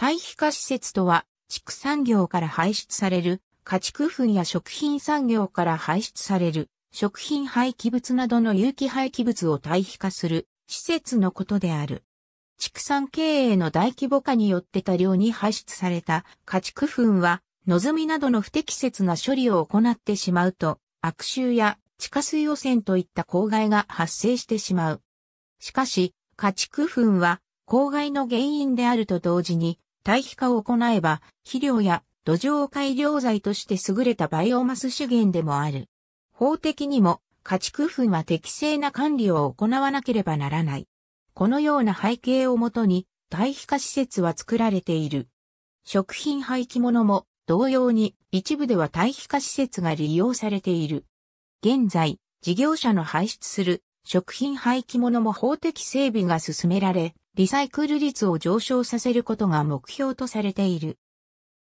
堆肥化施設とは、畜産業から排出される、家畜粉や食品産業から排出される、食品廃棄物などの有機廃棄物を堆肥化する、施設のことである。畜産経営の大規模化によって多量に排出された家畜粉は、のぞみなどの不適切な処理を行ってしまうと、悪臭や地下水汚染といった公害が発生してしまう。しかし、家畜粉は公害の原因であると同時に、堆肥化を行えば、肥料や土壌改良剤として優れたバイオマス資源でもある。法的にも、家畜粉は適正な管理を行わなければならない。このような背景をもとに、堆肥化施設は作られている。食品廃棄物も同様に一部では堆肥化施設が利用されている。現在、事業者の排出する食品廃棄物も法的整備が進められ、リサイクル率を上昇させることが目標とされている。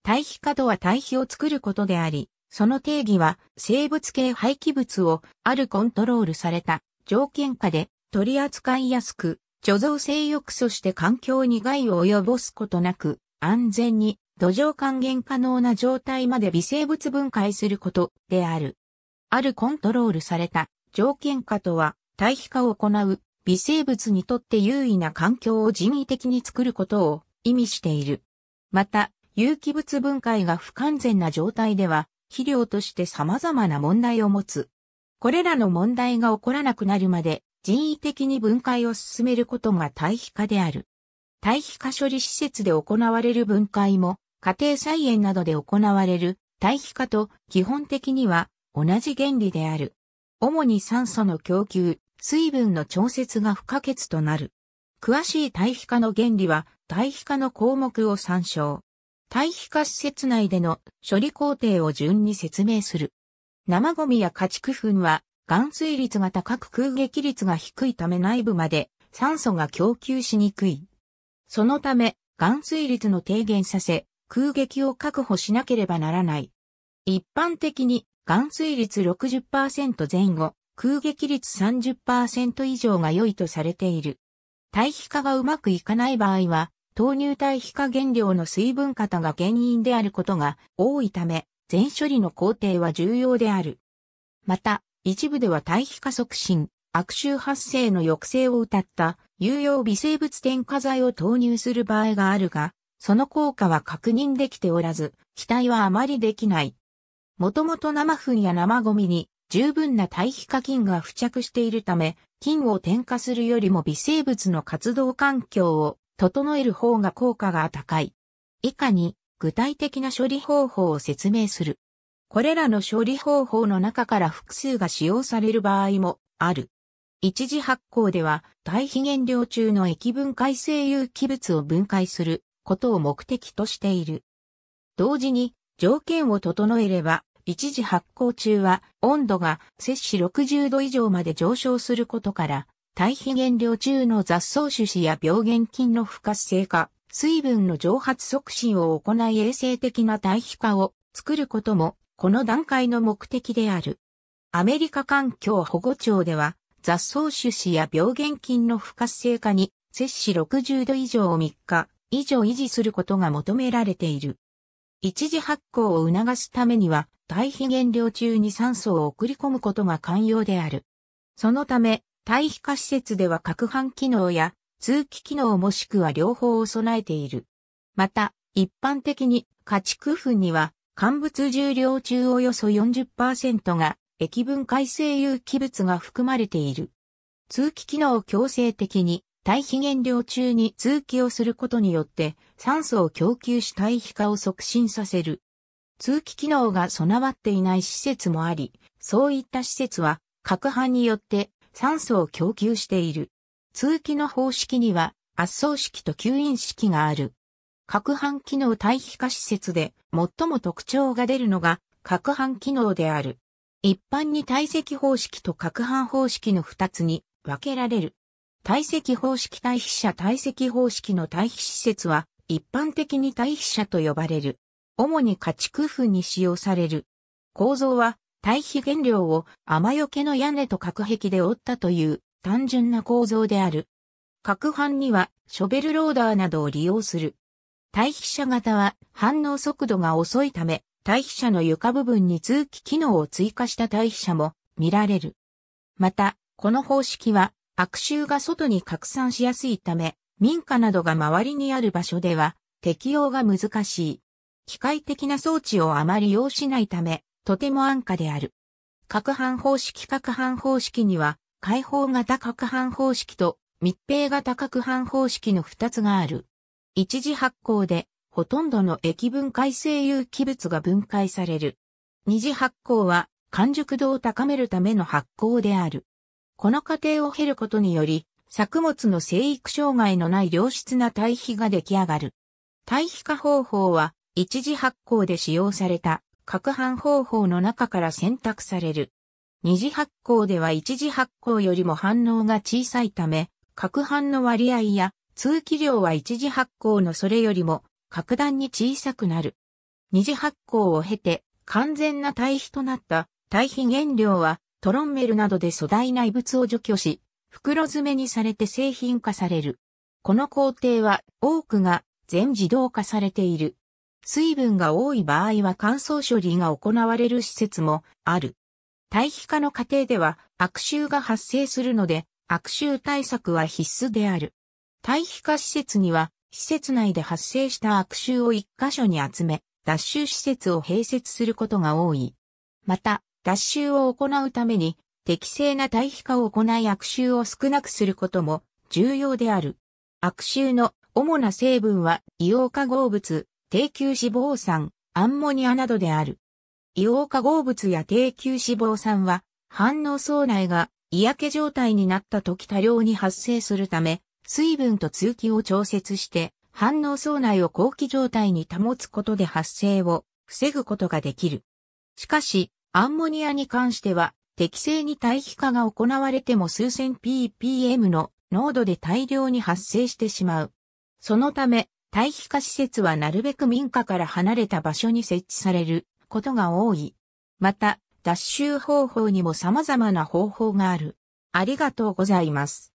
堆肥化とは堆肥を作ることであり、その定義は生物系廃棄物をあるコントロールされた条件下で取り扱いやすく、貯蔵性抑そして環境に害を及ぼすことなく、安全に土壌還元可能な状態まで微生物分解することである。あるコントロールされた条件下とは、堆肥化を行う微生物にとって優位な環境を人為的に作ることを意味している。また、有機物分解が不完全な状態では、肥料として様々な問題を持つ。これらの問題が起こらなくなるまで、人為的に分解を進めることが対比化である。堆肥化処理施設で行われる分解も、家庭菜園などで行われる堆肥化と基本的には同じ原理である。主に酸素の供給、水分の調節が不可欠となる。詳しい堆肥化の原理は、堆肥化の項目を参照。堆肥化施設内での処理工程を順に説明する。生ゴミや家畜糞は、含水率が高く空撃率が低いため内部まで酸素が供給しにくい。そのため、含水率の低減させ、空撃を確保しなければならない。一般的に、含水率60%前後、空撃率30%以上が良いとされている。堆肥化がうまくいかない場合は、投入堆肥化原料の水分型が原因であることが多いため、全処理の工程は重要である。また、一部では堆肥化促進、悪臭発生の抑制を謳った有用微生物添加剤を投入する場合があるが、その効果は確認できておらず、期待はあまりできない。もともと生糞や生ゴミに十分な堆肥化菌が付着しているため、菌を添加するよりも微生物の活動環境を整える方が効果が高い。以下に具体的な処理方法を説明する。これらの処理方法の中から複数が使用される場合もある。一次発酵では、堆肥原料中の液分解性有機物を分解することを目的としている。同時に条件を整えれば、一時発酵中は温度が摂氏60度以上まで上昇することから、堆肥減量中の雑草種子や病原菌の不活性化、水分の蒸発促進を行い衛生的な堆肥化を作ることも、この段階の目的である。アメリカ環境保護庁では、雑草種子や病原菌の不活性化に摂氏60度以上を3日以上維持することが求められている。一次発酵を促すためには、堆肥減量中に酸素を送り込むことが肝要である。そのため、堆肥化施設では攪拌機能や通気機能もしくは両方を備えている。また、一般的に家畜粉には乾物重量中およそ40%が液分解性有機物が含まれている。通気機能を強制的に堆肥減量中に通気をすることによって酸素を供給し堆肥化を促進させる。通気機能が備わっていない施設もあり、そういった施設は攪拌によって酸素を供給している。通気の方式には圧送式と吸引式がある。攪拌機能堆肥化施設で最も特徴が出るのが攪拌機能である。一般に堆積方式と攪拌方式の二つに分けられる。堆積方式堆肥車堆積方式の堆肥施設は、一般的に堆肥車と呼ばれる。主に家畜糞に使用される。構造は、堆肥原料を雨よけの屋根と隔壁で折ったという単純な構造である。各班にはショベルローダーなどを利用する。堆肥車型は反応速度が遅いため、堆肥車の床部分に通気機能を追加した堆肥車も見られる。また、この方式は悪臭が外に拡散しやすいため、民家などが周りにある場所では適用が難しい。機械的な装置をあまり要しないため、とても安価である。核反方式核反方式には、開放型核反方式と密閉型核反方式の2つがある。一次発酵で、ほとんどの液分解性有機物が分解される。二次発酵は、完熟度を高めるための発酵である。この過程を経ることにより、作物の生育障害のない良質な堆肥が出来上がる。堆肥化方法は、一次発酵で使用された、攪拌方法の中から選択される。二次発酵では一次発酵よりも反応が小さいため、攪拌の割合や通気量は一次発酵のそれよりも格段に小さくなる。二次発酵を経て完全な堆肥となった堆肥原料はトロンメルなどで粗大な異物を除去し、袋詰めにされて製品化される。この工程は多くが全自動化されている。水分が多い場合は乾燥処理が行われる施設もある。堆肥化の過程では悪臭が発生するので、悪臭対策は必須である。堆肥化施設には、施設内で発生した悪臭を一箇所に集め、脱臭施設を併設することが多い。また、脱臭を行うために適正な対比化を行い悪臭を少なくすることも重要である。悪臭の主な成分は硫黄化合物、低級脂肪酸、アンモニアなどである。硫黄化合物や低級脂肪酸は反応層内が嫌気状態になった時多量に発生するため、水分と通気を調節して反応層内を後期状態に保つことで発生を防ぐことができる。しかし、アンモニアに関しては、適正に堆肥化が行われても数千 ppm の濃度で大量に発生してしまう。そのため、堆肥化施設はなるべく民家から離れた場所に設置されることが多い。また、脱臭方法にも様々な方法がある。ありがとうございます。